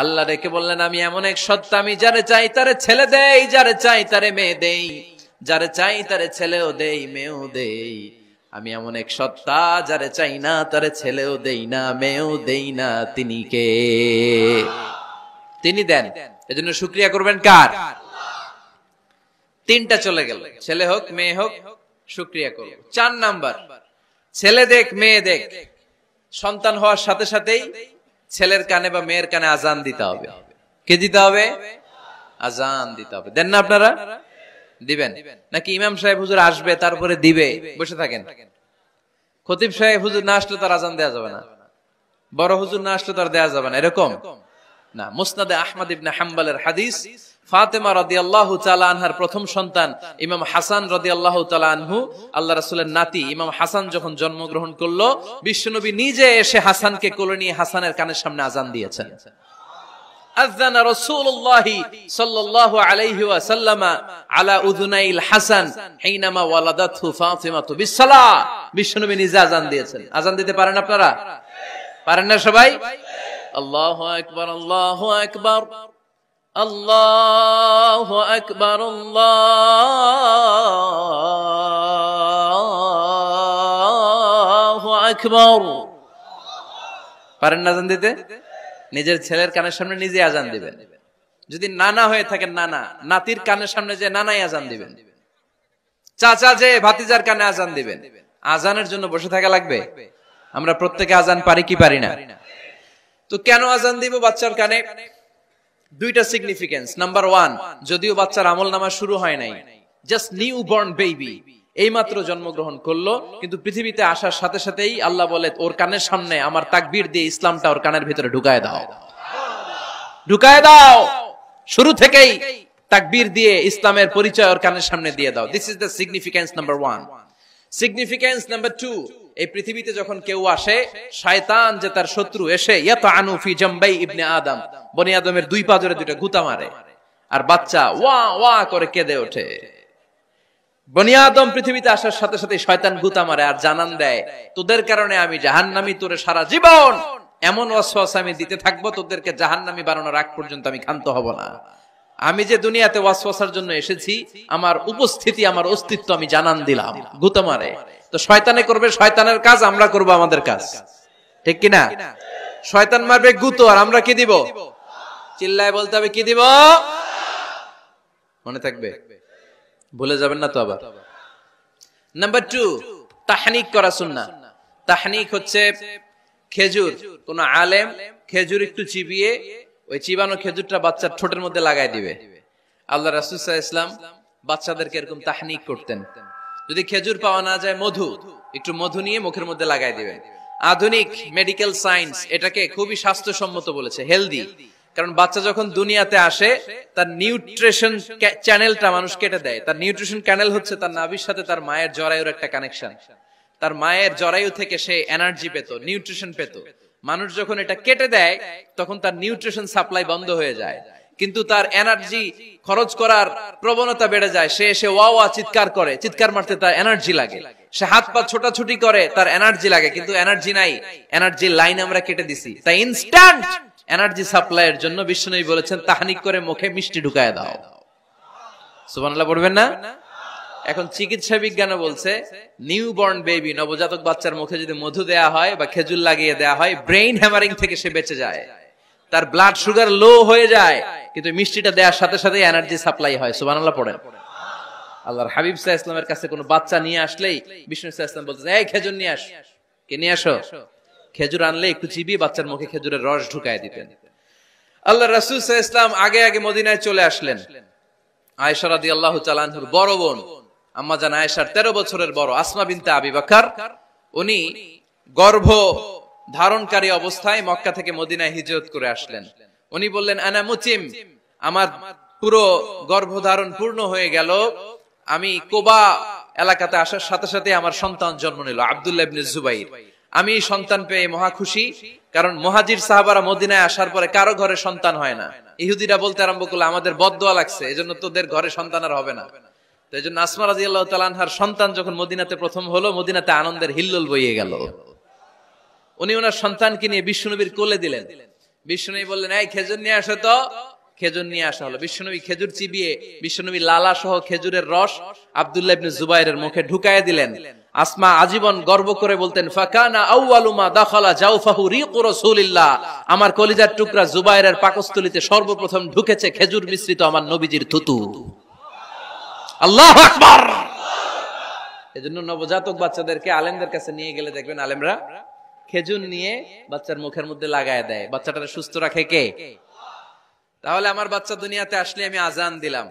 আল্লাহ রেখে বললেন আমি এমন এক সত্তা আমি যারে চাই তারে ছেলে দেই যারে চাই তারে মেয়ে দেই যারে চাই তারে ছেলেও দেই মেয়েও দেই আমি এমন এক সত্তা যারে চাই না তারে ছেলেও দেই না মেয়েও দেই না তিনি কে তিনি দেন এজন্য শুক্রিয়া করবেন কার তিনটা চলে গেল ছেলে হোক মেয়ে হোক শুক্রিয়া করব চার নাম্বার ছেলে দেখ মেয়ে দেখ সন্তান হওয়ার সাথে সাথেই ছেলের কানে বা মেয়ের কানে আজান দিতে হবে কে দিতে হবে আজান দিতে হবে দেন না আপনারা দিবেন নাকি ইমাম সাহেব হুজুর আসবে তারপরে দিবে বসে থাকেন খতিব সাহেব হুজুর না আসলে তার আজান দেওয়া যাবে না বড় হুজুর না আসলে তার দেওয়া যাবে না এরকম না মুসনাদে আহমদ ইবনে হাম্বালের হাদিস ফাতেমা রদি আল্লাহ আনহার প্রথম সন্তান ইমাম হাসান রদি আল্লাহ আনহু আল্লাহ রাসুলের নাতি ইমাম হাসান যখন জন্মগ্রহণ করলো বিশ্বনবী নিজে এসে হাসানকে কোলে নিয়ে হাসানের কানের সামনে আজান দিয়েছেন আপনারা পারেন না সবাই আল্লাহ আকবার আল্লাহ আকবার আল্লাহ আকবর আকবর পারেন না আজান দিতে নিজের ছেলের কানের সামনে নিজে আজান দিবেন যদি নানা হয়ে থাকেন নানা নাতির কানের সামনে যে নানাই আজান দিবেন চাচা যে ভাতিজার কানে আজান দিবেন আজানের জন্য বসে থাকা লাগবে আমরা প্রত্যেকে আজান পারি কি পারি না তো কেন আজান দিব বাচ্চার কানে দুইটা সিগনিফিকেন্স নাম্বার ওয়ান যদিও বাচ্চার আমল নামা শুরু হয় নাই জাস্ট নিউ বর্ন বেবি এই মাত্র জন্মগ্রহণ করলো কিন্তু পৃথিবীতে আসার সাথে সাথেই আল্লাহ বলে ওর কানের সামনে আমার তাকবির দিয়ে ইসলামটা ওর কানের ভিতরে ঢুকায় দাও ঢুকায় দাও শুরু থেকেই তাকবির দিয়ে ইসলামের পরিচয় ওর কানের সামনে দিয়ে দাও this is the significance number one significance number two এই পৃথিবীতে যখন কেউ আসে শায়তান যে তার শত্রু এসে ইয়াত আনুফি জম্বাই ইবনে আদম বনি আদমের দুই পাজরে দুইটা গুতা মারে আর বাচ্চা ওয়া ওয়া করে কেঁদে ওঠে বনিয়াদম পৃথিবীতে আসার সাথে সাথে শয়তান গুতা মারে আর জানান দেয় তোদের কারণে আমি জাহান নামি তোরে সারা জীবন এমন ওয়াসওয়াস আমি দিতে থাকব তোদেরকে জাহান নামি বানানোর আগ পর্যন্ত আমি ক্ষান্ত হব না আমি যে দুনিয়াতে ওয়াসওয়াসার জন্য এসেছি আমার উপস্থিতি আমার অস্তিত্ব আমি জানান দিলাম গুতা মারে তো শয়তানে করবে শয়তানের কাজ আমরা করব আমাদের কাজ ঠিক কিনা শয়তান মারবে গুতো আর আমরা কি দিব চিল্লায় বলতে হবে কি দিব মনে থাকবে ভুলে যাবেন না তো আবার নাম্বার টু তাহানিক করা সুন্না তাহানিক হচ্ছে খেজুর কোন আলেম খেজুর একটু চিবিয়ে ওই চিবানো খেজুরটা বাচ্চার ঠোঁটের মধ্যে লাগাই দিবে আল্লাহ রাসুল ইসলাম বাচ্চাদেরকে এরকম তাহানিক করতেন যদি খেজুর পাওয়া না যায় মধু একটু মধু নিয়ে মুখের মধ্যে লাগাই দিবেন আধুনিক মেডিকেল সায়েন্স এটাকে খুবই স্বাস্থ্যসম্মত বলেছে হেলদি কারণ বাচ্চা যখন দুনিয়াতে আসে তার নিউট্রিশন চ্যানেলটা মানুষ কেটে দেয় তার নিউট্রিশন চ্যানেল হচ্ছে তার নাভির সাথে তার মায়ের জরায়ুর একটা কানেকশন তার মায়ের জরায়ু থেকে সে এনার্জি পেত নিউট্রিশন পেত মানুষ যখন এটা কেটে দেয় তখন তার নিউট্রিশন সাপ্লাই বন্ধ হয়ে যায় কিন্তু তার এনার্জি খরচ করার প্রবণতা বেড়ে যায় সে এসে ওয়া ওয়া চিৎকার করে চিৎকার মারতে তার এনার্জি লাগে সে হাত পা ছোটাছুটি করে তার এনার্জি লাগে কিন্তু এনার্জি নাই এনার্জি লাইন আমরা কেটে দিছি তাই ইনস্ট্যান্ট এনার্জি সাপ্লাইয়ের জন্য বিশ্বনবী বলেছেন তাহানিক করে মুখে মিষ্টি ঢুকায় দাও সুবানাল্লাহ পড়বেন না এখন চিকিৎসা বিজ্ঞানে বলছে নিউ বর্ন বেবি নবজাতক বাচ্চার মুখে যদি মধু দেয়া হয় বা খেজুর লাগিয়ে দেয়া হয় ব্রেইন হ্যামারিং থেকে সে বেঁচে যায় তার ব্লাড সুগার লো হয়ে যায় কিন্তু মিষ্টিটা দেওয়ার সাথে সাথে এনার্জি সাপ্লাই হয় সুবান পড়েন আল্লাহর হাবিব সাহা ইসলামের কাছে কোনো বাচ্চা নিয়ে আসলেই বিষ্ণু সাহা ইসলাম বলতেছে এই খেজুর নিয়ে আস কে নিয়ে আসো খেজুর আনলে একটু চিবিয়ে বাচ্চার মুখে খেজুরের রস ঢুকায় দিতেন আল্লাহ রাসুল সাহা ইসলাম আগে আগে মদিনায় চলে আসলেন আয়সা রাদি আল্লাহ চালানহুর বড় বোন আম্মা জান আয়সার তেরো বছরের বড় আসমা বিনতে আবি বাকার উনি গর্ভ ধারণকারী অবস্থায় মক্কা থেকে মদিনায় হিজরত করে আসলেন উনি বললেন আনা মুচিম আমার পুরো গর্ভধারণ পূর্ণ হয়ে গেল আমি কোবা এলাকাতে আসার সাথে সাথে আমার সন্তান জন্ম নিল আবদুল্লাহ ইবনে জুবাইর আমি সন্তান পেয়ে মহা খুশি কারণ মহাজির সাহাবারা মদিনায় আসার পরে কারো ঘরে সন্তান হয় না ইহুদিরা বলতে আরম্ভ করলো আমাদের বদয়া লাগছে এজন্য তোদের ঘরে সন্তান আর হবে না তো এই জন্য আসমা রাজি আল্লাহ তালানহার সন্তান যখন মদিনাতে প্রথম হলো মদিনাতে আনন্দের হিল্লোল বইয়ে গেল উনি ওনার সন্তানকে নিয়ে বিষ্ণুনবীর কোলে দিলেন বিষ্ণুনবী বললেন এই খেজুর নিয়ে আসো তো খেজুর নিয়ে আসা হলো বিষ্ণুনবী খেজুর চিবিয়ে বিষ্ণুনবী লালা সহ খেজুরের রস আবদুল্লাহ ইবনে জুবাইরের মুখে ঢুকায় দিলেন আসমা আজীবন গর্ব করে বলতেন ফাকানা আউওয়ালুমা দাখালা জাউফাহু রিকু রাসূলিল্লাহ আমার কলিজার টুকরা জুবাইরের পাকস্থলিতে সর্বপ্রথম ঢুকেছে খেজুর মিশ্রিত আমার নবীজির থুতু আল্লাহু আকবার এজন্য নবজাতক বাচ্চাদেরকে আলেমদের কাছে নিয়ে গেলে দেখবেন আলেমরা খেজুর নিয়ে বাচ্চার মুখের মধ্যে লাগায় দেয় বাচ্চাটা সুস্থ রাখে কে তাহলে আমার বাচ্চা দুনিয়াতে আসলে আমি আজান দিলাম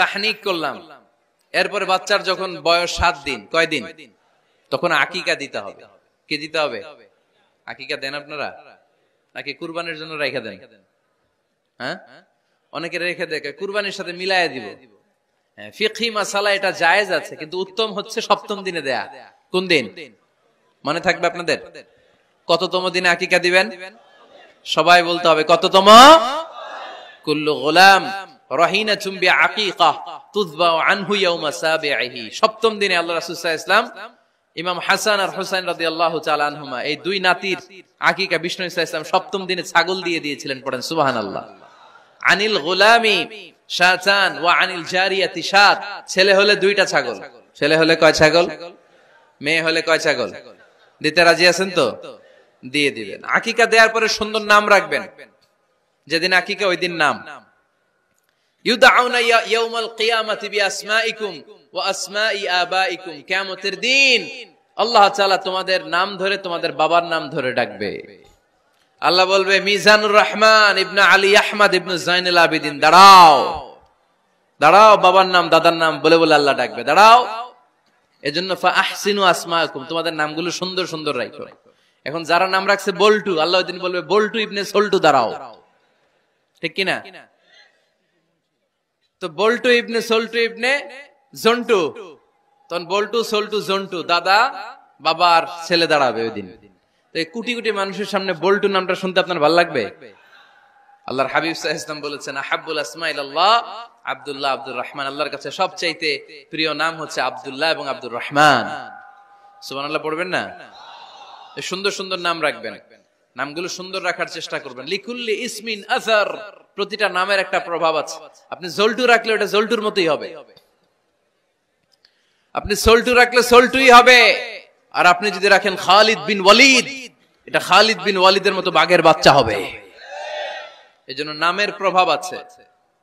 তাহনিক করলাম এরপরে বাচ্চার যখন বয়স সাত দিন কয়দিন তখন আকিকা দিতে হবে কে দিতে হবে আকিকা দেন আপনারা নাকি কুরবানের জন্য রেখে দেন হ্যাঁ অনেকে রেখে দেখে কুরবানের সাথে মিলায় দিব হ্যাঁ, ফিকি মাসালা এটা জায়েজ আছে কিন্তু উত্তম হচ্ছে সপ্তম দিনে দেয়া কোন দিন মনে থাকবে আপনাদের কততম দিনে আকিকা দিবেন সবাই বলতে হবে কততম কুল্লু গোলাম রহিনা চুম্বি আকিকা সপ্তম দিনে আল্লাহ ইসলাম ছাগল দিয়ে দিয়েছিলেন পড়েন আনিল আনিল জারিয়াতি ছেলে হলে দুইটা ছাগল ছেলে হলে কয় ছাগল মেয়ে হলে কয় ছাগল দিতে রাজি আছেন তো দিয়ে দিবেন আকিকা দেওয়ার পরে সুন্দর নাম রাখবেন যেদিন আকিকা ওই দিন নাম দিন আল্লাহ তোমাদের নাম ধরে তোমাদের বাবার নাম ধরে ডাকবে আল্লাহ বলবে মিজানুর রহমান আলী আবিদিন দাঁড়াও দাঁড়াও বাবার নাম দাদার নাম বলে বলে আল্লাহ ডাকবে দাঁড়াও এজন্য ফা আহসিনু আসমাকুম তোমাদের নামগুলো সুন্দর সুন্দর রাখো এখন যারা নাম রাখছে বল্টু আল্লাহ দিন বলবে বল্টু ইবনে সল্টু দাঁড়াও ঠিক কিনা তো বল্টু ইবনে সল্টু ইবনে জন্টু তখন বল্টু সল্টু জন্টু দাদা বাবার ছেলে দাঁড়াবে ওই দিন তো এই কোটি কোটি মানুষের সামনে বল্টু নামটা শুনতে আপনার ভাল লাগবে আল্লাহর হাবিব সাহ বলেছেন আহাবুল আসমাইল আল্লাহ আবদুল্লাহ আব্দুর রহমান আল্লাহর কাছে সবচাইতে প্রিয় নাম হচ্ছে আবদুল্লাহ এবং আব্দুর রহমান সুমান আল্লাহ পড়বেন না সুন্দর সুন্দর নাম রাখবেন নামগুলো সুন্দর রাখার চেষ্টা করবেন লিকুল্লি ইসমিন আসার প্রতিটা নামের একটা প্রভাব আছে আপনি জলটু রাখলে ওটা জলটুর মতোই হবে আপনি সল্টু রাখলে সল্টুই হবে আর আপনি যদি রাখেন খালিদ বিন ওয়ালিদ এটা খালিদ বিন ওয়ালিদের মতো বাঘের বাচ্চা হবে এজন্য নামের প্রভাব আছে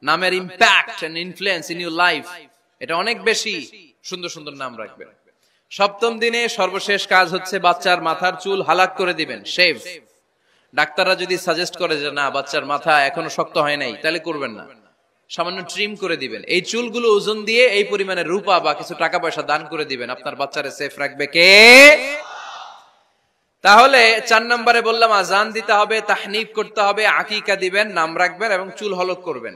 নামের impact and influence in your life এটা অনেক বেশি সুন্দর সুন্দর নাম রাখবেন সপ্তম দিনে সর্বশেষ কাজ হচ্ছে বাচ্চার মাথার চুল হালাক করে দিবেন শেভ ডাক্তাররা যদি সাজেস্ট করে যে না বাচ্চার মাথা এখনো শক্ত হয় নাই তাহলে করবেন না সামান্য ট্রিম করে দিবেন এই চুলগুলো ওজন দিয়ে এই পরিমাণে রূপা বা কিছু টাকা পয়সা দান করে দিবেন আপনার বাচ্চারে সেফ রাখবে কে তাহলে চার নম্বরে বললাম আজান দিতে হবে তাহনিফ করতে হবে আকিকা দিবেন নাম রাখবেন এবং চুল হলক করবেন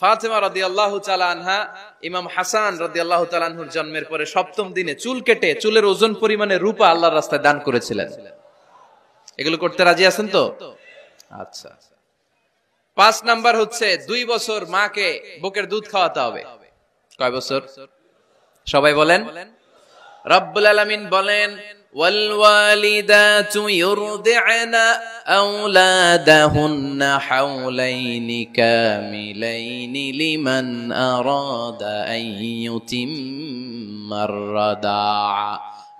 ফাতেমা রদি আল্লাহ আনহা ইমাম হাসান রদি আল্লাহ তালানহুর জন্মের পরে সপ্তম দিনে চুল কেটে চুলের ওজন পরিমাণে রূপা আল্লাহর রাস্তায় দান করেছিলেন এগুলো করতে রাজি আছেন তো আচ্ছা পাঁচ নাম্বার হচ্ছে দুই বছর মাকে বুকের দুধ খাওয়াতে হবে কয় বছর সবাই বলেন রব্বুল আলমিন বলেন والوالدات يرضعن أولادهن حولين كاملين لمن أراد أن يتم الرضاعة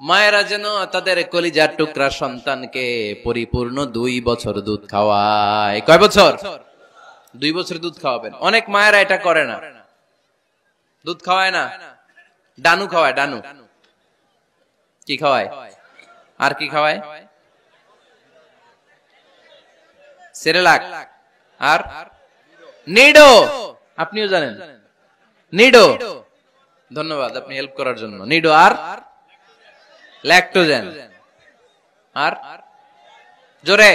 মায়েরা যেন তাদের কলিজার টুকরা সন্তানকে পরিপূর্ণ দুই বছর দুধ খাওয়ায় কয় বছর দুই বছর দুধ খাওয়াবেন অনেক মায়েরা এটা করে না দুধ খাওয়ায় না ডানু খাওয়ায় ডানু কি খাওয়ায় আর কি খাওয়ায় আর নিডো আপনিও জানেন নিডো ধন্যবাদ আপনি হেল্প করার জন্য নিডো আর ল্যাকটোজেন আর জোরে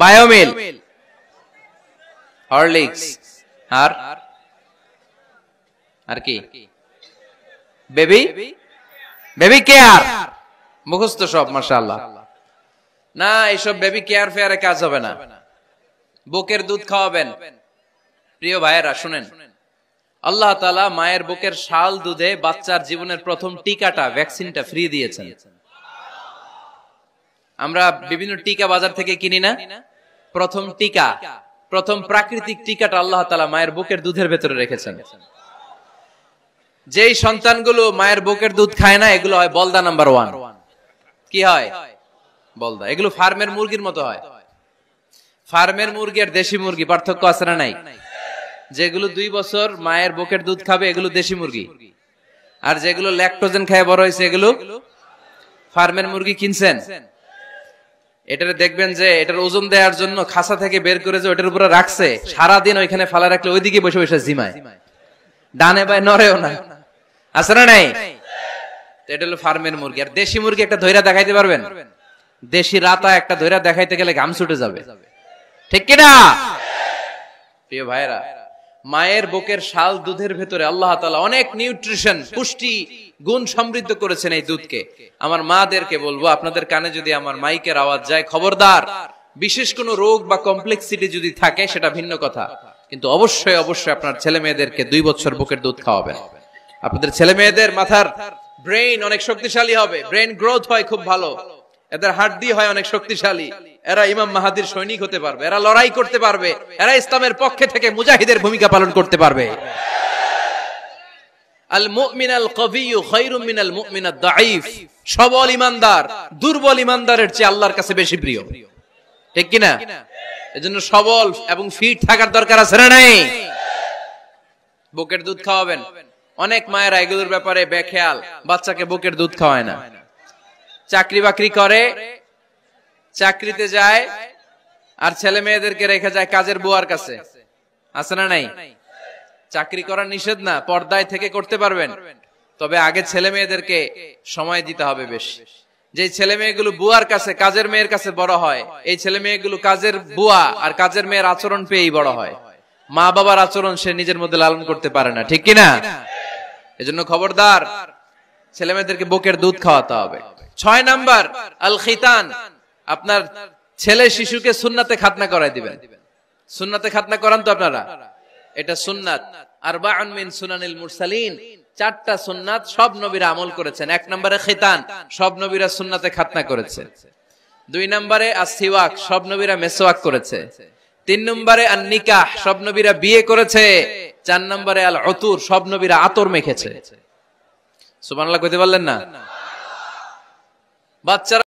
বায়োমিল হরলিক্স আর আর কি বেবি বেবি কেয়ার মুখস্থ সব মাশাআল্লাহ না এইসব বেবি কেয়ার ফেয়ারে কাজ হবে না বুকের দুধ খাওয়াবেন প্রিয় ভাইয়েরা শুনেন আল্লাহ তালা মায়ের বুকের শাল দুধে বাচ্চার জীবনের প্রথম টিকাটা ভ্যাকসিনটা ফ্রি দিয়েছেন আমরা বিভিন্ন টিকা বাজার থেকে কিনি না প্রথম টিকা প্রথম প্রাকৃতিক টিকাটা আল্লাহ তালা মায়ের বুকের দুধের ভেতরে রেখেছেন যেই সন্তানগুলো মায়ের বুকের দুধ খায় না এগুলো হয় বলদা নাম্বার ওয়ান কি হয় বলদা এগুলো ফার্মের মুরগির মতো হয় ফার্মের মুরগি আর দেশি মুরগি পার্থক্য আছে না নাই যেগুলো দুই বছর মায়ের বুকের দুধ খাবে এগুলো দেশি মুরগি আর যেগুলো ল্যাকটোজেন খায় বড় হয়েছে এগুলো ফার্মের মুরগি কিনছেন এটার দেখবেন যে এটার ওজন দেওয়ার জন্য খাসা থেকে বের করে যে ওটার উপরে রাখছে সারাদিন ওইখানে ফালা রাখলে ওইদিকে বসে বসে জিমায় ডানে বায় নরেও না আছে না নাই এটা হলো ফার্মের মুরগি আর দেশি মুরগি একটা ধৈরা দেখাইতে পারবেন দেশি রাতা একটা ধৈরা দেখাইতে গেলে ঘাম ছুটে যাবে ঠিক কিনা প্রিয় ভাইরা মায়ের বুকের শাল দুধের ভেতরে আল্লাহ তালা অনেক নিউট্রিশন পুষ্টি গুণ সমৃদ্ধ করেছেন এই দুধকে আমার মাদেরকে বলবো আপনাদের কানে যদি আমার মাইকের আওয়াজ যায় খবরদার বিশেষ কোন রোগ বা কমপ্লেক্সিটি যদি থাকে সেটা ভিন্ন কথা কিন্তু অবশ্যই অবশ্যই আপনার ছেলে মেয়েদেরকে দুই বছর বুকের দুধ খাওয়াবেন আপনাদের ছেলে মেয়েদের মাথার ব্রেন অনেক শক্তিশালী হবে ব্রেন গ্রোথ হয় খুব ভালো এদের হাড্ডি হয় অনেক শক্তিশালী এরা ইমাম মাহাদির সৈনিক হতে পারবে এরা লড়াই করতে পারবে এরা ইসলামের পক্ষে থেকে মুজাহিদের ভূমিকা পালন করতে পারবে সবল ইমানদার দুর্বল ইমানদারের চেয়ে আল্লাহর কাছে বেশি প্রিয় ঠিক কি না এজন্য সবল এবং ফিট থাকার দরকার আছে না নাই বুকের দুধ খাওয়াবেন অনেক মায়েরা এগুলোর ব্যাপারে বেখেয়াল বাচ্চাকে বুকের দুধ খাওয়ায় না চাকরি বাকরি করে চাকরিতে যায় আর ছেলে মেয়েদেরকে রেখে যায় কাজের বুয়ার কাছে আছে না নাই চাকরি করা নিষেধ না পর্দায় থেকে করতে পারবেন তবে আগে ছেলে মেয়েদেরকে সময় দিতে হবে বেশ যে ছেলে মেয়েগুলো বুয়ার কাছে কাজের মেয়ের কাছে বড় হয় এই ছেলে মেয়েগুলো কাজের বুয়া আর কাজের মেয়ের আচরণ পেয়েই বড় হয় মা বাবার আচরণ সে নিজের মধ্যে লালন করতে পারে না ঠিক কিনা এজন্য খবরদার ছেলে মেয়েদেরকে বুকের দুধ খাওয়াতে হবে ছয় নাম্বার আল খিতান আপনার ছেলে শিশুকে সুন্নাতে খাতনা করাই দিবেন সুন্নাতে খাতনা করান তো আপনারা এটা সুন্নাত আর মিন সুনানিল মুরসালিন চারটা সুন্নাত সব নবীরা আমল করেছেন এক নম্বরে খিতান সব নবীরা সুন্নাতে খাতনা করেছে দুই নম্বরে আসিওয়াক সব নবীরা মেসওয়াক করেছে তিন নম্বরে আর নিকাহ সব নবীরা বিয়ে করেছে চার নম্বরে আল অতুর সব নবীরা আতর মেখেছে সুবান কইতে পারলেন না বাচ্চারা